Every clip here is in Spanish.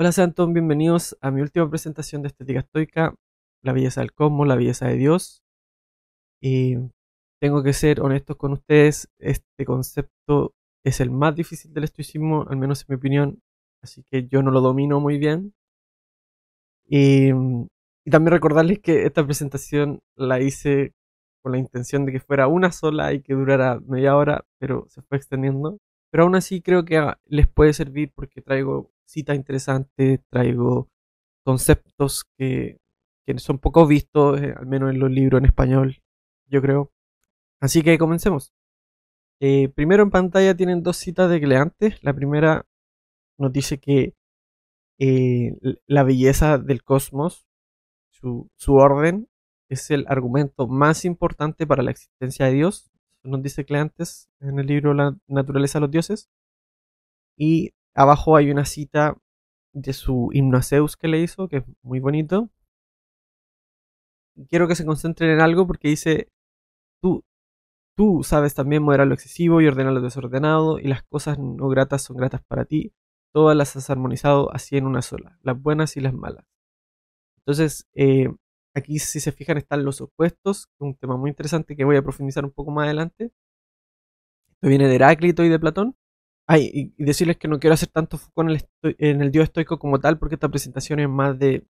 Hola, sean todos bienvenidos a mi última presentación de Estética Estoica, la belleza del cosmos, la belleza de Dios. Y tengo que ser honestos con ustedes, este concepto es el más difícil del estoicismo, al menos en mi opinión, así que yo no lo domino muy bien. y también recordarles que esta presentación la hice con la intención de que fuera una sola y que durara media hora, pero se fue extendiendo. Pero aún así creo que les puede servir porque traigo cita interesante, traigo conceptos que, son poco vistos, eh, al menos en los libros en español, yo creo. Así que comencemos. Eh, primero en pantalla tienen dos citas de Cleantes. La primera nos dice que eh, la belleza del cosmos, su, su, orden, es el argumento más importante para la existencia de Dios. Nos dice Cleantes en el libro La naturaleza de los dioses. Y Abajo hay una cita de su himno a Zeus que le hizo, que es muy bonito. Quiero que se concentren en algo porque dice, tú, tú sabes también moderar lo excesivo y ordenar lo desordenado, y las cosas no gratas son gratas para ti. Todas las has armonizado así en una sola, las buenas y las malas. Entonces, eh, aquí si se fijan están los opuestos, un tema muy interesante que voy a profundizar un poco más adelante. Esto viene de Heráclito y de Platón. Ay, y, decirles que no quiero hacer tanto foco en el, dios estoico como tal, porque esta presentación es más de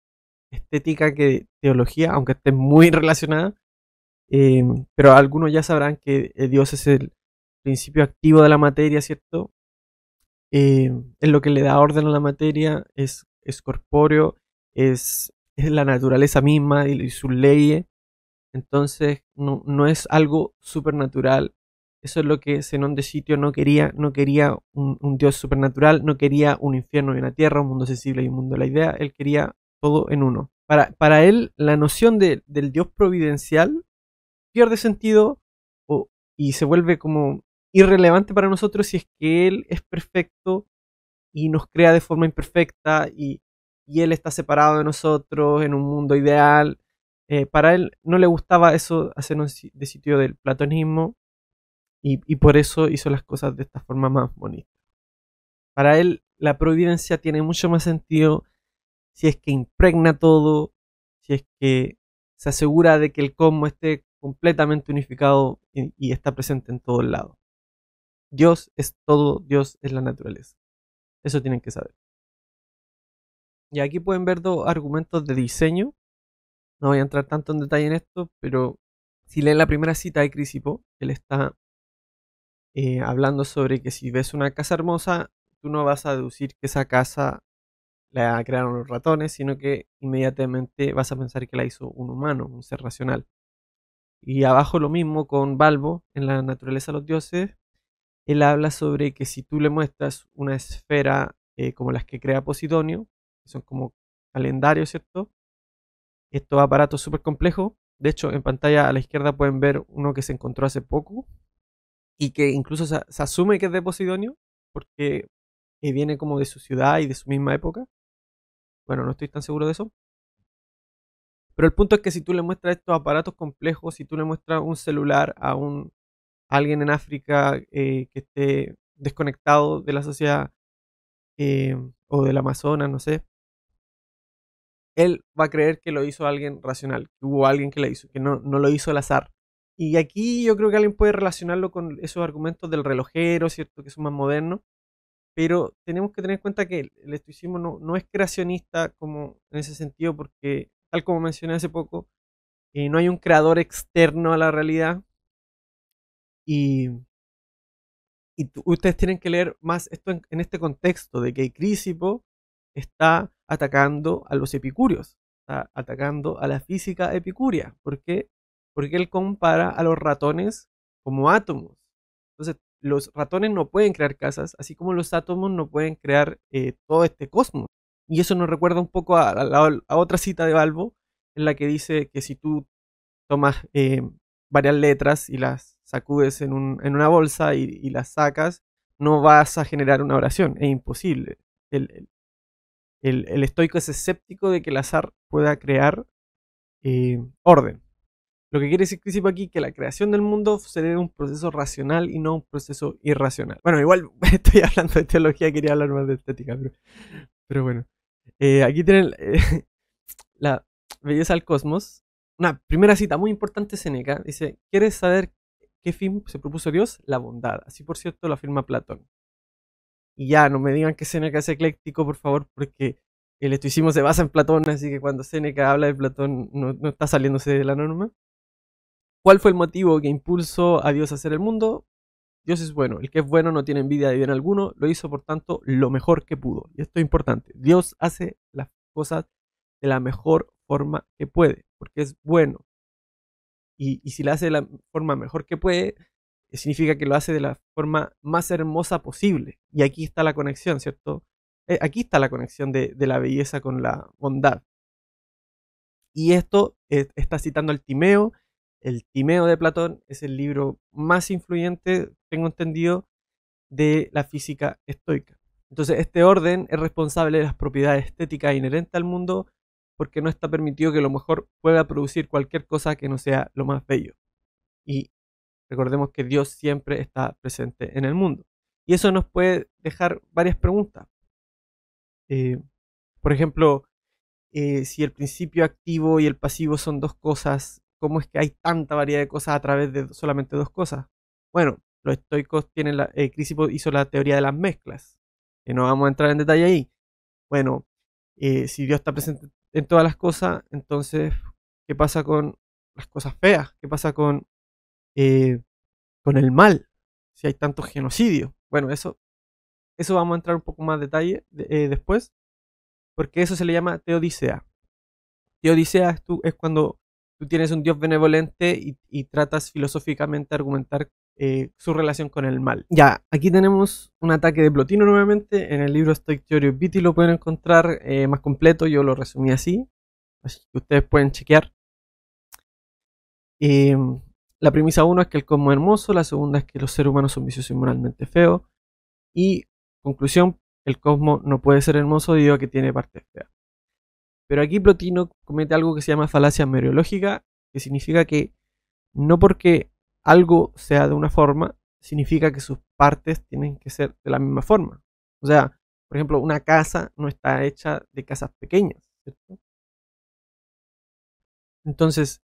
estética que teología, aunque esté muy relacionada. Em, pero algunos ya sabrán que eh, Dios es el principio activo de la materia, ¿cierto? Em, es lo que le da orden a la materia, es, corpóreo, es, la naturaleza misma y, sus leyes. Entonces no, no es algo supernatural eso es lo que Zenón de Sitio no quería. No quería un, dios supernatural, no quería un infierno y una tierra, un mundo sensible y un mundo de la idea. Él quería todo en uno. Para, para él, la noción del dios providencial pierde sentido y se vuelve como irrelevante para nosotros si es que él es perfecto y nos crea de forma imperfecta y, él está separado de nosotros en un mundo ideal. Eh, para él no le gustaba eso hacer de sitio del platonismo y, por eso hizo las cosas de esta forma más bonita. Para él, la providencia tiene mucho más sentido si es que impregna todo, si es que se asegura de que el cosmos esté completamente unificado y, está presente en todos lados. Dios es todo, Dios es la naturaleza. Eso tienen que saber. Y aquí pueden ver dos argumentos de diseño. No voy a entrar tanto en detalle en esto, pero si leen la primera cita de Crisipo, él está eh, hablando sobre que si ves una casa hermosa, tú no vas a deducir que esa casa la crearon los ratones, sino que inmediatamente vas a pensar que la hizo un humano, un ser racional. Y abajo lo mismo con Balbo, en la naturaleza de los dioses, él habla sobre que si tú le muestras una esfera eh, como las que crea Posidonio, que son como calendarios, ¿cierto? Estos aparatos súper complejos. De hecho, en pantalla a la izquierda pueden ver uno que se encontró hace poco, y que incluso se, asume que es de Posidonio, porque eh, viene como de su ciudad y de su misma época. Bueno, no estoy tan seguro de eso. Pero el punto es que si tú le muestras estos aparatos complejos, si tú le muestras un celular a un alguien en África eh, que esté desconectado de la sociedad eh, o del Amazonas, no sé, él va a creer que lo hizo alguien racional, que hubo alguien que lo hizo, que no, no lo hizo al azar. Y aquí yo creo que alguien puede relacionarlo con esos argumentos del relojero, ¿cierto? Que son más modernos. Pero tenemos que tener en cuenta que el estoicismo no, no es creacionista como en ese sentido, porque, tal como mencioné hace poco, eh, no hay un creador externo a la realidad. Y, ustedes tienen que leer más esto en, este contexto de que Crisipo está atacando a los epicúreos, está atacando a la física epicúrea, porque porque él compara a los ratones como átomos. Entonces, los ratones no pueden crear casas, así como los átomos no pueden crear eh, todo este cosmos. Y eso nos recuerda un poco a, otra cita de Balbo, en la que dice que si tú tomas eh, varias letras y las sacudes en, una bolsa y, las sacas, no vas a generar una oración, es imposible. El, estoico es escéptico de que el azar pueda crear eh, orden. Lo que quiere decir Crisipo aquí que la creación del mundo se un proceso racional y no un proceso irracional. Bueno, igual estoy hablando de teología, quería hablar más de estética, pero, bueno. Eh, aquí tienen eh, la belleza al cosmos. Una primera cita muy importante, Seneca. Dice, ¿quieres saber qué fin se propuso Dios? La bondad. Así, por cierto, lo afirma Platón. Y ya, no me digan que Seneca es ecléctico, por favor, porque el estoicismo se basa en Platón, así que cuando Seneca habla de Platón no está saliéndose de la norma. ¿Cuál fue el motivo que impulsó a Dios a hacer el mundo? Dios es bueno, el que es bueno no tiene envidia de bien alguno, lo hizo por tanto lo mejor que pudo. Y esto es importante, Dios hace las cosas de la mejor forma que puede, porque es bueno. Y, si la hace de la forma mejor que puede, significa que lo hace de la forma más hermosa posible. Y aquí está la conexión, ¿cierto? Eh, aquí está la conexión de, la belleza con la bondad. Y esto está citando al Timeo el Timeo de Platón es el libro más influyente, tengo entendido, de la física estoica. Entonces, este orden es responsable de las propiedades estéticas inherentes al mundo porque no está permitido que lo mejor pueda producir cualquier cosa que no sea lo más bello. Y recordemos que Dios siempre está presente en el mundo. Y eso nos puede dejar varias preguntas. Eh, por ejemplo, eh, si el principio activo y el pasivo son dos cosas cómo es que hay tanta variedad de cosas a través de solamente dos cosas. Bueno, los estoicos tienen la, eh, Crisipo hizo la teoría de las mezclas, que no vamos a entrar en detalle ahí. Bueno, eh, si Dios está presente en todas las cosas, entonces, ¿qué pasa con las cosas feas? ¿Qué pasa con, eh, con el mal? Si hay tanto genocidio. Bueno, eso, eso vamos a entrar un poco más en detalle después, porque eso se le llama teodicea. Teodicea es cuando tú tienes un Dios benevolente y, tratas filosóficamente argumentar eh, su relación con el mal. Ya, aquí tenemos un ataque de Plotino nuevamente. En el libro Stoic Theory of Beauty lo pueden encontrar eh, más completo. Yo lo resumí así. Así que ustedes pueden chequear. Eh, la premisa 1 es que el cosmos es hermoso. La segunda es que los seres humanos son viciosos y moralmente feos. Y conclusión, el cosmos no puede ser hermoso debido a que tiene partes feas. Pero aquí Plotino comete algo que se llama falacia mereológica, que significa que no porque algo sea de una forma, significa que sus partes tienen que ser de la misma forma. O sea, por ejemplo, una casa no está hecha de casas pequeñas, Entonces,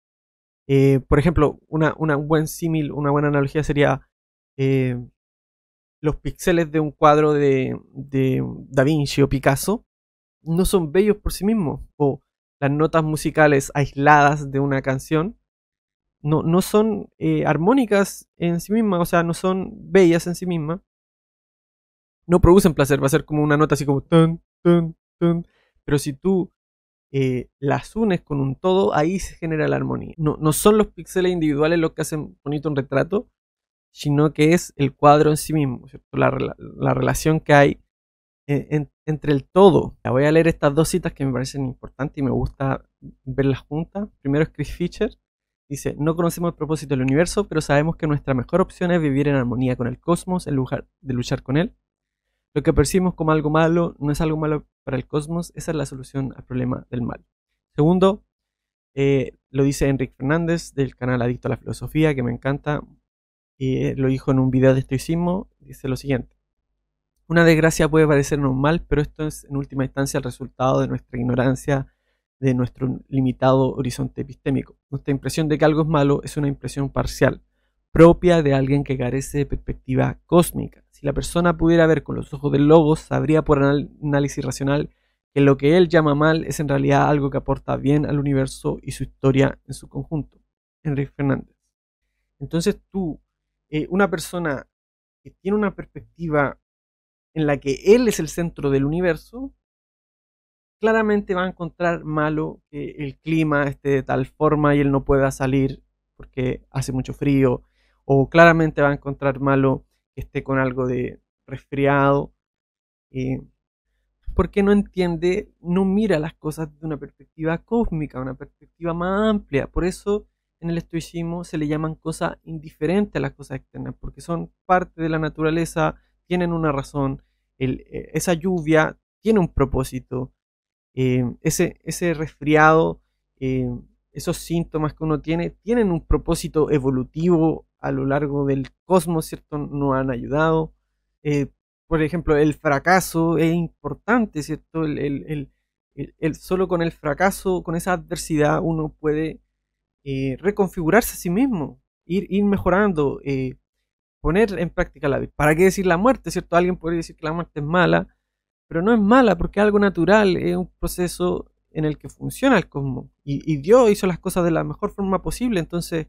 eh, por ejemplo, una, una buen una buena analogía sería eh, los píxeles de un cuadro de, de Da Vinci o Picasso no son bellos por sí mismos, o las notas musicales aisladas de una canción, no, no son eh, armónicas en sí mismas, o sea, no son bellas en sí mismas, no producen placer, va a ser como una nota así como tan, tan, tan, pero si tú eh, las unes con un todo, ahí se genera la armonía. No, no son los píxeles individuales los que hacen bonito un retrato, sino que es el cuadro en sí mismo, la relación que hay entre el todo. voy a leer estas dos citas que me parecen importantes y me gusta verlas juntas. Primero es Chris Fisher. Dice, no conocemos el propósito del universo, pero sabemos que nuestra mejor opción es vivir en armonía con el cosmos en lugar de luchar con él. Lo que percibimos como algo malo no es algo malo para el cosmos, esa es la solución al problema del mal. Segundo, eh, lo dice Enrique Fernández del canal Adicto a la Filosofía, que me encanta, y eh, lo dijo en un video de estoicismo, dice lo siguiente. Una desgracia puede parecer normal, pero esto es en última instancia el resultado de nuestra ignorancia, de nuestro limitado horizonte epistémico. Nuestra impresión de que algo es malo es una impresión parcial, propia de alguien que carece de perspectiva cósmica. Si la persona pudiera ver con los ojos del lobo, sabría por análisis racional que lo que él llama mal es en realidad algo que aporta bien al universo y su historia en su conjunto. Enrique Fernández. Entonces tú, eh, una persona que tiene una perspectiva en la que él es el centro del universo, claramente va a encontrar malo que el clima esté de tal forma y él no pueda salir porque hace mucho frío, o claramente va a encontrar malo que esté con algo de resfriado, porque no entiende, no mira las cosas de una perspectiva cósmica, una perspectiva más amplia. Por eso en el estoicismo se le llaman cosas indiferentes a las cosas externas, porque son parte de la naturaleza, tienen una razón, eh, esa lluvia tiene un propósito, eh, ese, ese resfriado, eh, esos síntomas que uno tiene, tienen un propósito evolutivo a lo largo del cosmos, ¿cierto? no han ayudado. por ejemplo, el fracaso es importante, ¿cierto? solo con el fracaso, con esa adversidad, uno puede reconfigurarse a sí mismo, ir, ir mejorando, poner en práctica la vida. ¿Para qué decir la muerte? ¿Cierto? Alguien podría decir que la muerte es mala, pero no es mala porque es algo natural, es un proceso en el que funciona el cosmos. Y, Dios hizo las cosas de la mejor forma posible, entonces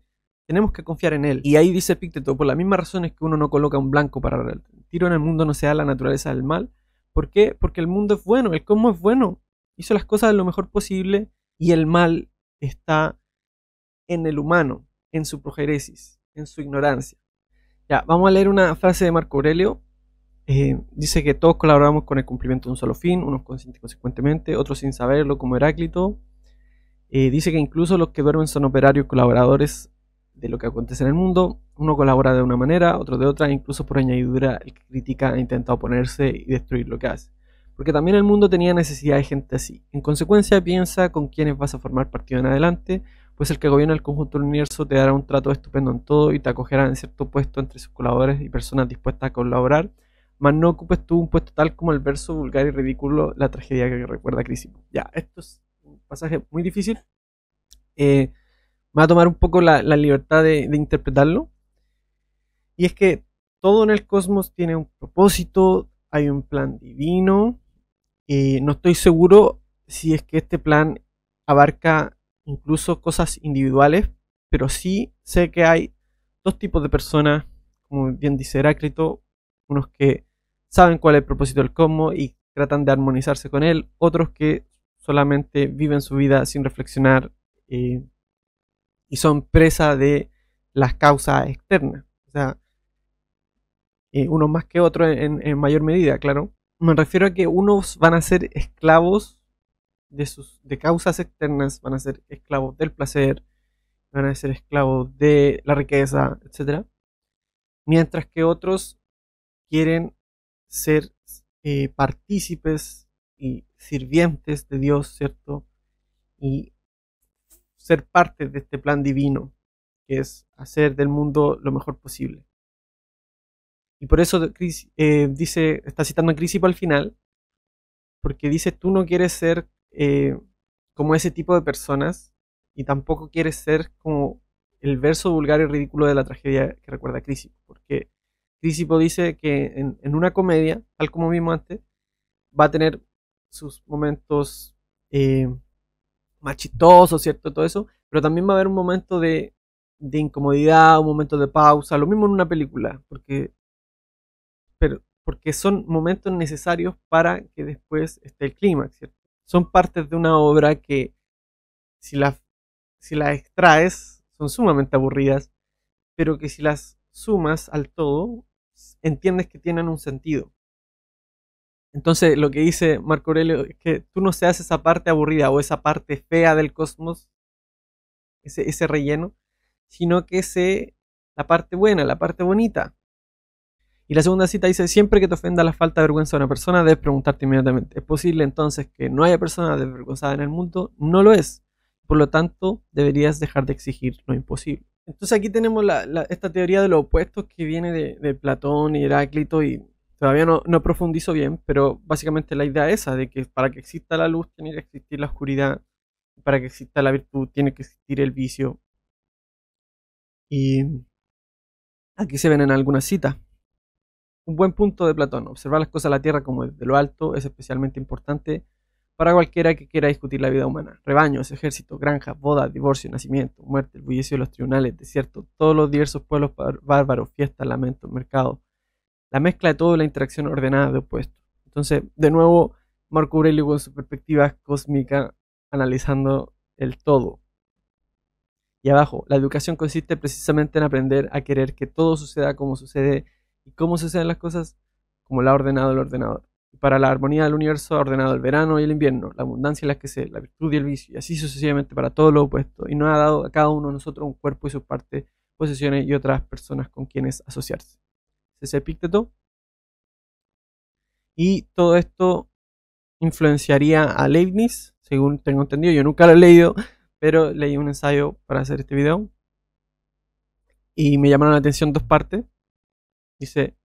tenemos que confiar en Él. Y ahí dice Pícteto, por las mismas razones que uno no coloca un blanco para el tiro en el mundo no sea la naturaleza del mal. ¿Por qué? Porque el mundo es bueno, el cosmos es bueno, hizo las cosas de lo mejor posible y el mal está en el humano, en su progeresis, en su ignorancia. Ya, vamos a leer una frase de Marco Aurelio. Eh, dice que todos colaboramos con el cumplimiento de un solo fin, unos conscientes consecuentemente, otros sin saberlo, como Heráclito. Eh, dice que incluso los que duermen son operarios colaboradores de lo que acontece en el mundo. Uno colabora de una manera, otro de otra, incluso por añadidura el que critica ha intenta oponerse y destruir lo que hace. Porque también el mundo tenía necesidad de gente así. En consecuencia, piensa con quienes vas a formar partido en adelante pues el que gobierna el conjunto del universo te dará un trato estupendo en todo y te acogerá en cierto puesto entre sus colaboradores y personas dispuestas a colaborar, mas no ocupes tú un puesto tal como el verso vulgar y ridículo, la tragedia que recuerda a Crisipo. Ya, esto es un pasaje muy difícil. Eh, me va a tomar un poco la, libertad de, interpretarlo. Y es que todo en el cosmos tiene un propósito, hay un plan divino. y eh, no estoy seguro si es que este plan abarca incluso cosas individuales, pero sí sé que hay dos tipos de personas, como bien dice Heráclito, unos que saben cuál es el propósito del cosmos y tratan de armonizarse con él, otros que solamente viven su vida sin reflexionar eh, y son presa de las causas externas. O sea, eh, unos más que otros en mayor medida, claro. Me refiero a que unos van a ser esclavos de, sus, de causas externas, van a ser esclavos del placer, van a ser esclavos de la riqueza, etc. Mientras que otros quieren ser eh, partícipes y sirvientes de Dios, ¿cierto? Y ser parte de este plan divino, que es hacer del mundo lo mejor posible. Y por eso eh, dice, está citando a Crisipo al final, porque dice, tú no quieres ser eh, como ese tipo de personas y tampoco quiere ser como el verso vulgar y ridículo de la tragedia que recuerda a Crisipo, porque Crisipo dice que en, una comedia, tal como vimos antes, va a tener sus momentos eh, machitosos, ¿cierto? Todo eso, pero también va a haber un momento de, incomodidad, un momento de pausa, lo mismo en una película, porque, pero, porque son momentos necesarios para que después esté el clímax, ¿cierto? son partes de una obra que si las si extraes son sumamente aburridas, pero que si las sumas al todo entiendes que tienen un sentido. Entonces, lo que dice Marco Aurelio es que tú no seas esa parte aburrida o esa parte fea del cosmos, ese, ese relleno, sino que sé la parte buena, la parte bonita. Y la segunda cita dice, siempre que te ofenda la falta de vergüenza de una persona, debes preguntarte inmediatamente, ¿es posible entonces que no haya persona desvergonzada en el mundo? No lo es. Por lo tanto, deberías dejar de exigir lo imposible. Entonces aquí tenemos esta teoría de los opuestos que viene de, Platón y Heráclito y todavía no, no, profundizo bien, pero básicamente la idea es esa, de que para que exista la luz tiene que existir la oscuridad, para que exista la virtud tiene que existir el vicio. Y aquí se ven en algunas citas. Un buen punto de Platón, observar las cosas de la Tierra como desde lo alto es especialmente importante para cualquiera que quiera discutir la vida humana. Rebaños, ejércitos, granjas, bodas, divorcio, nacimiento, muerte, el bullicio de los tribunales, desiertos, todos los diversos pueblos bárbaros, fiestas, lamentos, mercados, la mezcla de todo la interacción ordenada de opuestos. Entonces, de nuevo, Marco Aurelio con su perspectiva cósmica analizando el todo. Y abajo, la educación consiste precisamente en aprender a querer que todo suceda como sucede y cómo hacen las cosas como la ha ordenado el ordenador. Y para la armonía del universo ha ordenado el verano y el invierno, la abundancia y la se, la virtud y el vicio, y así sucesivamente para todo lo opuesto, y nos ha dado a cada uno de nosotros un cuerpo y sus partes, posesiones y otras personas con quienes asociarse. Ese epícteto. Y todo esto influenciaría a Leibniz, según tengo entendido, yo nunca lo he leído, pero leí un ensayo para hacer este video. Y me llamaron la atención dos partes. Dice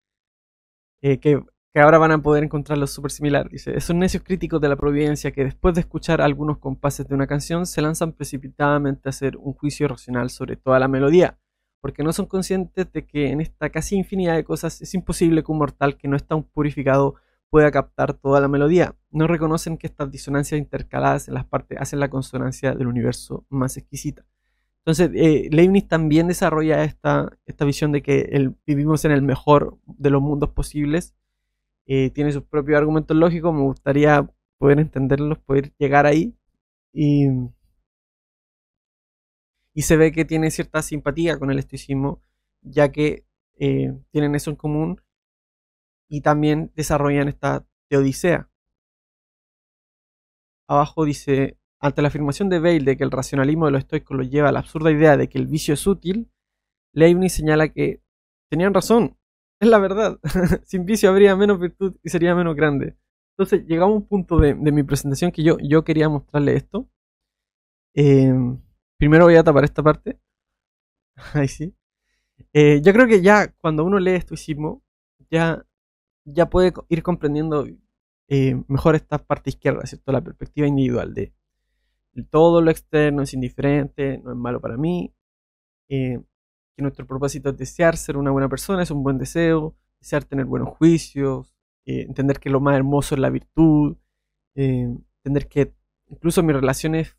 eh, que, ahora van a poder encontrarlo súper similar. Dice, esos necios críticos de la providencia que después de escuchar algunos compases de una canción se lanzan precipitadamente a hacer un juicio racional sobre toda la melodía, porque no son conscientes de que en esta casi infinidad de cosas es imposible que un mortal que no está un purificado pueda captar toda la melodía. No reconocen que estas disonancias intercaladas en las partes hacen la consonancia del universo más exquisita. Entonces, eh, Leibniz también desarrolla esta, esta visión de que vivimos en el mejor de los mundos posibles. Eh, tiene sus propios argumentos lógicos, me gustaría poder entenderlos, poder llegar ahí. Y, y se ve que tiene cierta simpatía con el estoicismo, ya que eh, tienen eso en común y también desarrollan esta teodicea. Abajo dice, ante la afirmación de Bale de que el racionalismo de los estoicos lo lleva a la absurda idea de que el vicio es útil, Leibniz señala que tenían razón, es la verdad, sin vicio habría menos virtud y sería menos grande. Entonces llegamos a un punto de, mi presentación que yo, yo quería mostrarle esto. Em, primero voy a tapar esta parte. Ahí sí. Eh, yo creo que ya cuando uno lee estoicismo, ya, ya puede ir comprendiendo eh, mejor esta parte izquierda, ¿cierto? La perspectiva individual de todo lo externo es indiferente, no es malo para mí, eh, que nuestro propósito es desear ser una buena persona, es un buen deseo, desear tener buenos juicios, eh, entender que lo más hermoso es la virtud, eh, entender que incluso mis relaciones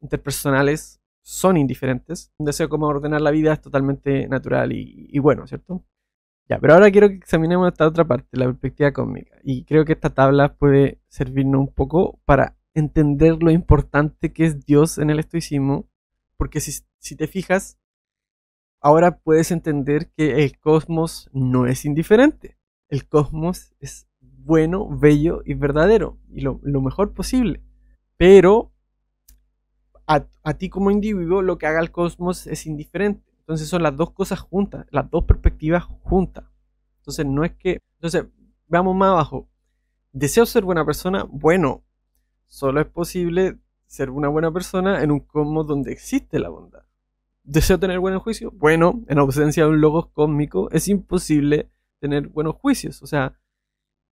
interpersonales son indiferentes. Un deseo como ordenar la vida es totalmente natural y, y bueno, ¿cierto? Ya, pero ahora quiero que examinemos esta otra parte, la perspectiva cósmica. Y creo que esta tabla puede servirnos un poco para entender lo importante que es Dios en el estoicismo, porque si, te fijas, ahora puedes entender que el cosmos no es indiferente, el cosmos es bueno, bello y verdadero, y lo, mejor posible, pero a, a ti como individuo lo que haga el cosmos es indiferente. Entonces son las dos cosas juntas, las dos perspectivas juntas. Entonces no es que... Entonces, veamos más abajo. ¿Deseo ser buena persona? Bueno, Solo es posible ser una buena persona en un cosmos donde existe la bondad. ¿Deseo tener buen juicio? Bueno, en ausencia de un logos cósmico es imposible tener buenos juicios. O sea,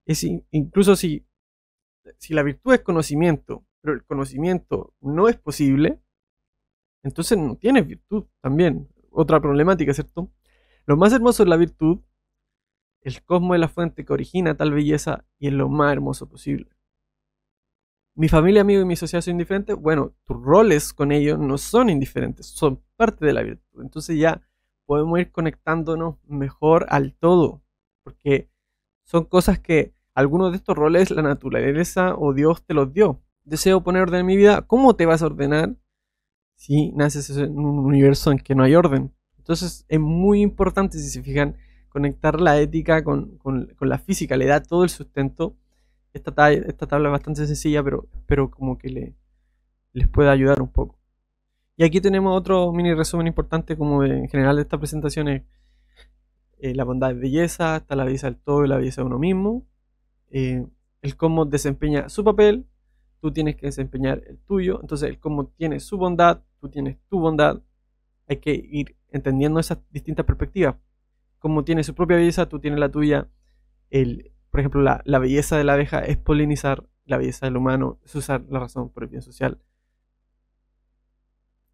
es incluso si, si la virtud es conocimiento, pero el conocimiento no es posible, entonces no tienes virtud también. Otra problemática, ¿cierto? Lo más hermoso es la virtud, el cosmos es la fuente que origina tal belleza y es lo más hermoso posible mi familia, amigo y mi sociedad son indiferentes, bueno, tus roles con ellos no son indiferentes, son parte de la virtud. Entonces ya podemos ir conectándonos mejor al todo, porque son cosas que algunos de estos roles la naturaleza o Dios te los dio. Deseo poner orden en mi vida, ¿cómo te vas a ordenar si naces en un universo en que no hay orden? Entonces es muy importante, si se fijan, conectar la ética con, con la física, le da todo el sustento esta, tabla es bastante sencilla, pero, espero como que le, les puede ayudar un poco. Y aquí tenemos otro mini resumen importante como en general de estas presentaciones. Eh, la bondad es belleza, está la belleza del todo y la belleza de uno mismo. Eh, el cómo desempeña su papel, tú tienes que desempeñar el tuyo. Entonces el cómo tiene su bondad, tú tienes tu bondad. Hay que ir entendiendo esas distintas perspectivas. Como tiene su propia belleza, tú tienes la tuya. El, por ejemplo, la, la, belleza de la abeja es polinizar, la belleza del humano es usar la razón por el bien social.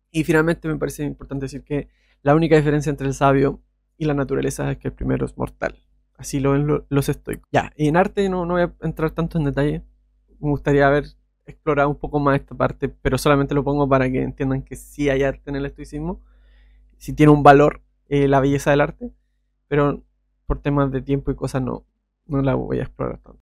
Y finalmente me parece importante decir que la única diferencia entre el sabio y la naturaleza es que el primero es mortal. Así lo ven los estoicos. Ya, y en arte no, no voy a entrar tanto en detalle. Me gustaría haber explorado un poco más esta parte, pero solamente lo pongo para que entiendan que sí hay arte en el estoicismo, si sí tiene un valor eh, la belleza del arte, pero por temas de tiempo y cosas no, no la voy a explorar tanto.